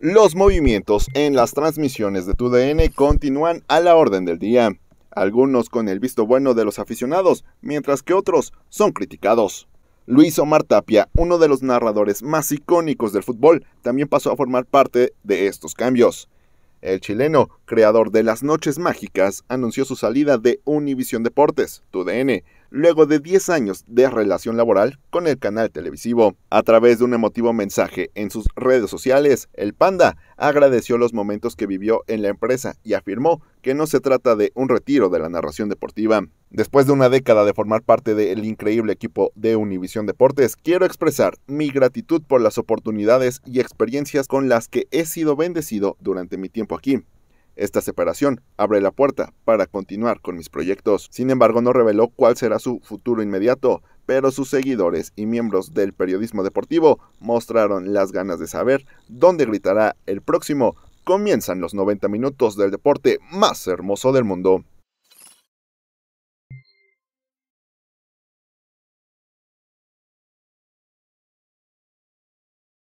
Los movimientos en las transmisiones de TUDN continúan a la orden del día, algunos con el visto bueno de los aficionados, mientras que otros son criticados. Luis Omar Tapia, uno de los narradores más icónicos del fútbol, también pasó a formar parte de estos cambios. El chileno, creador de Las Noches Mágicas, anunció su salida de Univisión Deportes, TUDN, luego de 10 años de relación laboral con el canal televisivo. A través de un emotivo mensaje en sus redes sociales, el panda agradeció los momentos que vivió en la empresa y afirmó que no se trata de un retiro de la narración deportiva. Después de una década de formar parte del increíble equipo de Univisión Deportes, quiero expresar mi gratitud por las oportunidades y experiencias con las que he sido bendecido durante mi tiempo aquí. Esta separación abre la puerta para continuar con mis proyectos. Sin embargo, no reveló cuál será su futuro inmediato, pero sus seguidores y miembros del periodismo deportivo mostraron las ganas de saber dónde gritará el próximo. Comienzan los 90 minutos del deporte más hermoso del mundo.